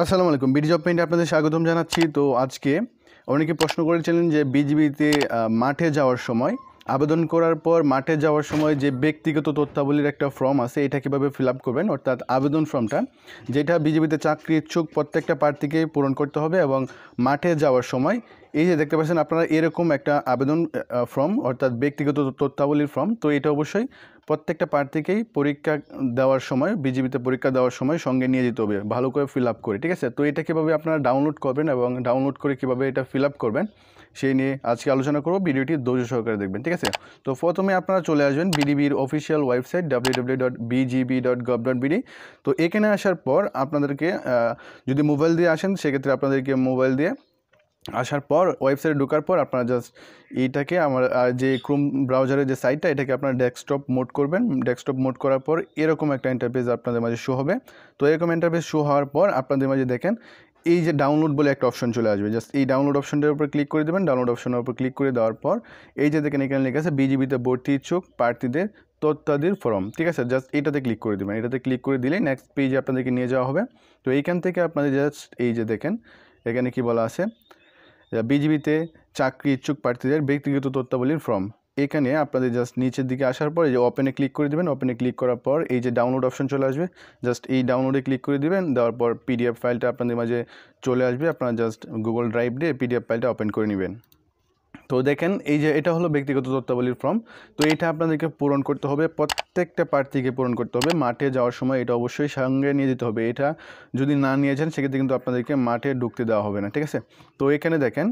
আসসালামু আলাইকুম BD job পেন্টে আপনাদের স্বাগতম জানাচ্ছি তো আজকে অনেকে প্রশ্ন করেছিলেন যে বিজিবিতে মাঠে যাওয়ার সময় আবেদন করার পর মাঠে যাওয়ার সময় যে ব্যক্তিগত তথ্যাবলীর একটা ফর্ম আছে এটা কীভাবে ফিল আপ করবেন অর্থাৎ আবেদন ফর্মটা যেটা বিজেপিতে চাকরি ইচ্ছুক প্রত্যেকটা প্রার্থীকে পূরণ করতে হবে এবং মাঠে যাওয়ার সময় এই যে দেখতে পাচ্ছেন আপনারা এরকম একটা আবেদন ফর্ম অর্থাৎ ব্যক্তিগত তথ্যাবলীর ফর্ম তো এটা অবশ্যই প্রত্যেকটা প্রার্থীকেই পরীক্ষা দেওয়ার সময় বিজেপিতে পরীক্ষা দেওয়ার সময় সঙ্গে নিয়ে যেতে হবে ভালো করে ফিল আপ করে ঠিক আছে তো এটা কীভাবে আপনারা ডাউনলোড করবেন এবং ডাউনলোড করে কীভাবে এটা ফিল আপ করবেন সেই নিয়ে আজকে আলোচনা করব ভিডিওটি ধৈর্য সহকারে দেখবেন ঠিক আছে তো প্রথমে আপনারা চলে আসবেন বিডিবির অফিসিয়াল ওয়েবসাইট ডাব্লিউডাব্লিউ তো এখানে আসার পর আপনাদেরকে যদি মোবাইল দিয়ে আসেন সেক্ষেত্রে আপনাদেরকে মোবাইল দিয়ে আসার পর ওয়েবসাইটে ঢোকার পর আপনারা জাস্ট এইটাকে আমার যে ক্রোম ব্রাউজারের যে সাইটটা এটাকে আপনারা ডেস্কটপ মোড করবেন ডেস্কটপ মোড করার পর এরকম একটা ইন্টারফেস আপনাদের মাঝে শো হবে তো এরকম ইন্টারফেস শো হওয়ার পর আপনাদের মাঝে দেখেন এই যে ডাউনলোড বলে একটা অপশন চলে আসবে জাস্ট এই ডাউনলোড অপশনটার উপর ক্লিক করে দেবেন ডাউনলোড অপশনের উপর ক্লিক করে দেওয়ার পর এই যে দেখেন এখানে লেখা আছে বিজিবিতে ভর্তি ইচ্ছুক প্রার্থীদের তত্ত্বাদির ফর্ম ঠিক আছে জাস্ট এটাতে ক্লিক করে দেবেন এটাতে ক্লিক করে দিলে নেক্সট পেজে আপনাদেরকে নিয়ে যাওয়া হবে তো এইখান থেকে আপনাদের জাস্ট এই যে দেখেন এখানে কি বলা আছে বিজিবিতে চাকরি ইচ্ছুক প্রার্থীদের ব্যক্তিগত তত্ত্বাবলীর ফর্ম এখানে আপনাদের জাস্ট নিচের দিকে আসার পর এই যে ওপেনে ক্লিক করে দেবেন ওপেনে ক্লিক করার পর এই যে ডাউনলোড অপশন চলে আসবে জাস্ট এই ডাউনলোডে ক্লিক করে দেবেন দেওয়ার পর পিডিএফ ফাইলটা আপনাদের মাঝে চলে আসবে আপনারা জাস্ট গুগল ড্রাইভ দিয়ে পিডিএফ ফাইলটা ওপেন করে নেবেন তো দেখেন এই যে এটা হলো ব্যক্তিগত তত্ত্বাবলীর ফর্ম তো এটা আপনাদেরকে পূরণ করতে হবে প্রত্যেকটা প্রার্থীকে পূরণ করতে হবে মাঠে যাওয়ার সময় এটা অবশ্যই সঙ্গে নিয়ে যেতে হবে এটা যদি না নিয়ে যান সেক্ষেত্রে কিন্তু আপনাদেরকে মাঠে ঢুকতে দেওয়া হবে না ঠিক আছে তো এখানে দেখেন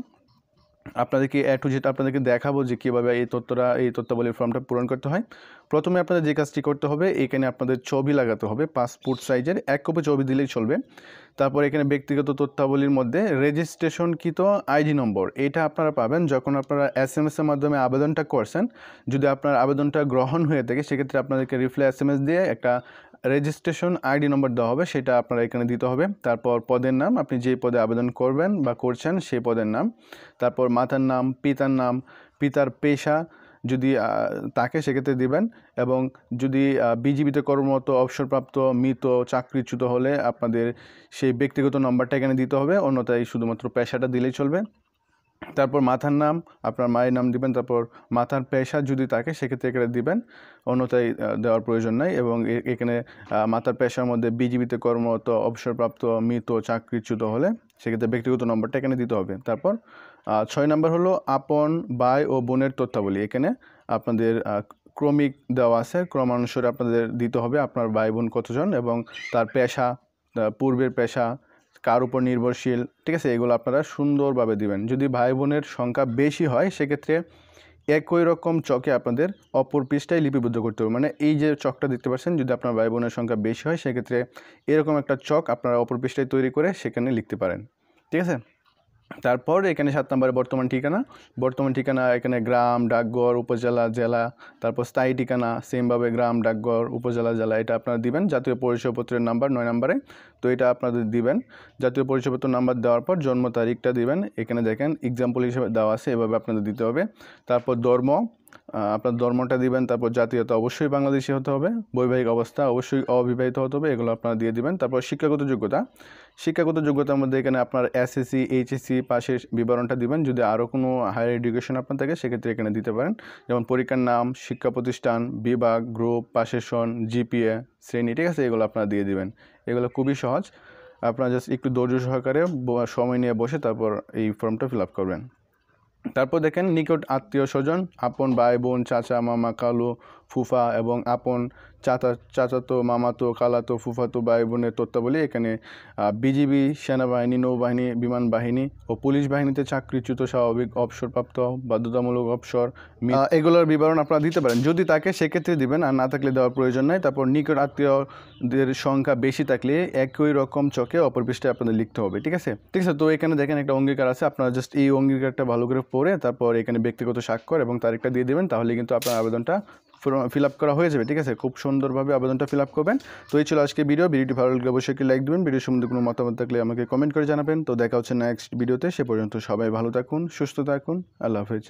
আপনাদেরকে এ টু জেড আপনাদেরকে দেখাবো যে কীভাবে এই তথ্যটা এই তথ্যাবলীর ফর্মটা পূরণ করতে হয় প্রথমে আপনাদের যে কাজটি করতে হবে এখানে আপনাদের ছবি লাগাতে হবে পাসপোর্ট সাইজের এক কপি ছবি দিলেই চলবে তারপর এখানে ব্যক্তিগত তথ্যাবলীর মধ্যে রেজিস্ট্রেশনকৃত আইডি নম্বর এটা আপনারা পাবেন যখন আপনারা এস এম এসের মাধ্যমে আবেদনটা করছেন যদি আপনার আবেদনটা গ্রহণ হয়ে থাকে সেক্ষেত্রে আপনাদেরকে রিফ্লে এস এম এস দিয়ে একটা রেজিস্ট্রেশন আইডি নম্বর দেওয়া হবে সেটা আপনারা এখানে দিতে হবে তারপর পদের নাম আপনি যে পদে আবেদন করবেন বা করছেন সেই পদের নাম তারপর মাতার নাম পিতার নাম পিতার পেশা যদি তাকে সেক্ষেত্রে দিবেন এবং যদি বিজিবিতে কর্মরত অবসরপ্রাপ্ত মৃত চাকরিচ্যুত হলে আপনাদের সেই ব্যক্তিগত নম্বরটা এখানে দিতে হবে অন্যথায় শুধুমাত্র পেশাটা দিলেই চলবে তারপর মাথার নাম আপনার মায়ের নাম দিবেন তারপর মাথার পেশা যদি থাকে সেক্ষেত্রে এখানে দিবেন অন্যতায় দেওয়ার প্রয়োজন নাই এবং এখানে মাথার পেশার মধ্যে বিজিবিতে কর্মরত অবসরপ্রাপ্ত মৃত চাকরিচ্যুত হলে সেক্ষেত্রে ব্যক্তিগত নম্বরটা এখানে দিতে হবে তারপর ছয় নম্বর হলো আপন বাই ও বোনের তথ্যাবলী এখানে আপনাদের ক্রমিক দেওয়া আছে ক্রমানুসারে আপনাদের দিতে হবে আপনার ভাই বোন কতজন এবং তার পেশা পূর্বের পেশা কার উপর নির্ভরশীল ঠিক আছে এগুলো আপনারা সুন্দরভাবে দিবেন যদি ভাই বোনের সংখ্যা বেশি হয় সেক্ষেত্রে একই রকম চকে আপনাদের অপর পৃষ্ঠায় লিপিবদ্ধ করতে হবে মানে এই যে চকটা দেখতে পাচ্ছেন যদি আপনার ভাই বোনের সংখ্যা বেশি হয় সেক্ষেত্রে এরকম একটা চক আপনারা অপর পৃষ্ঠায় তৈরি করে সেখানে লিখতে পারেন ঠিক আছে তারপর এখানে সাত নম্বরে বর্তমান ঠিকানা বর্তমান ঠিকানা এখানে গ্রাম ডাকঘর উপজেলা জেলা তারপর স্থায়ী ঠিকানা সেমভাবে গ্রাম ডাকঘর উপজেলা জেলা এটা আপনারা দিবেন জাতীয় পরিচয়পত্রের নাম্বার নয় নম্বরে তো এটা আপনাদের দিবেন জাতীয় পরিচয়পত্র নাম্বার দেওয়ার পর জন্ম তারিখটা দিবেন এখানে দেখেন এক্সাম্পল হিসেবে দেওয়া আছে এভাবে আপনাদের দিতে হবে তারপর ধর্ম আপনার ধর্মটা দিবেন তারপর জাতীয়তা অবশ্যই বাংলাদেশি হতে হবে বৈবাহিক অবস্থা অবশ্যই অবিবাহিত হতে হবে এগুলো আপনারা দিয়ে দিবেন তারপর শিক্ষাগত যোগ্যতা শিক্ষাগত যোগ্যতার মধ্যে এখানে আপনার এসএসসি এইচএসসি পাশের বিবরণটা দিবেন যদি আরও কোনো হায়ার এডুকেশন আপনার থাকে সেক্ষেত্রে এখানে দিতে পারেন যেমন পরীক্ষার নাম শিক্ষা প্রতিষ্ঠান বিভাগ গ্রুপ পাশের সন জিপিএ শ্রেণী ঠিক আছে এগুলো আপনারা দিয়ে দিবেন এগুলো খুবই সহজ আপনারা জাস্ট একটু ধৈর্য সহকারে সময় নিয়ে বসে তারপর এই ফর্মটা ফিল আপ করবেন তারপর দেখেন নিকট আত্মীয় স্বজন আপন ভাই বোন চাচা মামা কালু ফুফা এবং আপন চাচা চাচাতো মামাতো কালাতো ফুফাতো ভাই বোনের তত্ত্বাবলী এখানে বিজিবি সেনাবাহিনী নৌবাহিনী বিমান বাহিনী ও পুলিশ বাহিনীতে চাকরিচ্যুত স্বাভাবিক অবসরপ্রাপ্ত বাধ্যতামূলক অবসর এগুলোর বিবরণ আপনারা দিতে পারেন যদি তাকে সেক্ষেত্রে দিবেন আর না থাকলে দেওয়ার প্রয়োজন নাই তারপর নিকট আত্মীয়দের সংখ্যা বেশি থাকলে একই রকম চকে অপর আপনাদের লিখতে হবে ঠিক আছে ঠিক আছে তো এখানে দেখেন একটা অঙ্গীকার আছে আপনারা জাস্ট এই অঙ্গীকারটা ভালো করে পড়ে তারপর এখানে ব্যক্তিগত স্বাক্ষর এবং তারিখটা দিয়ে দেবেন তাহলে কিন্তু আপনার আবেদনটা ফিল আপ করা হয়ে যাবে ঠিক আছে খুব সুন্দরভাবে আবেদনটা ফিল আপ করবেন তো এই ছিল আজকে ভিডিও ভিডিওটি ভালো লাগলে অবশ্যই একটি লাইক দেবেন ভিডিও সম্বন্ধে কোনো মতামত থাকলে আমাকে কমেন্ট করে জানাবেন তো দেখা হচ্ছে নেক্সট ভিডিওতে সে পর্যন্ত সবাই ভালো থাকুন সুস্থ থাকুন আল্লাহ হাফেজ